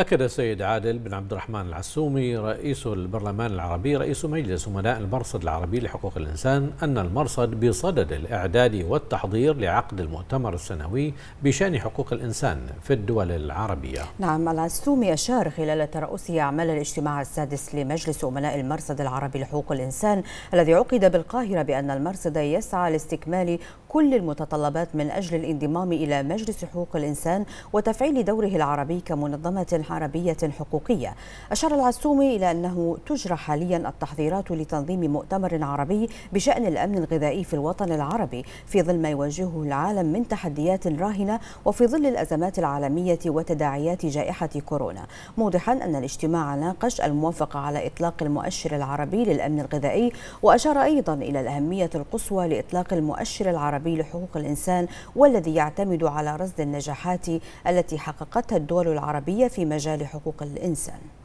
أكد السيد عادل بن عبد الرحمن العسومي رئيس البرلمان العربي رئيس مجلس أمناء المرصد العربي لحقوق الإنسان أن المرصد بصدد الإعداد والتحضير لعقد المؤتمر السنوي بشأن حقوق الإنسان في الدول العربية نعم العسومي أشار خلال ترأسه أعمال الاجتماع السادس لمجلس أمناء المرصد العربي لحقوق الإنسان الذي عقد بالقاهرة بأن المرصد يسعى لاستكمال كل المتطلبات من أجل الانضمام إلى مجلس حقوق الإنسان وتفعيل دوره العربي كمنظمة عربية حقوقية أشار العسومي إلى أنه تجرى حاليا التحضيرات لتنظيم مؤتمر عربي بشأن الأمن الغذائي في الوطن العربي في ظل ما يواجهه العالم من تحديات راهنة وفي ظل الأزمات العالمية وتداعيات جائحة كورونا موضحا أن الاجتماع ناقش الموافقة على إطلاق المؤشر العربي للأمن الغذائي وأشار أيضا إلى الأهمية القصوى لإطلاق المؤشر العربي العربي لحقوق الإنسان والذي يعتمد على رصد النجاحات التي حققتها الدول العربية في مجال حقوق الإنسان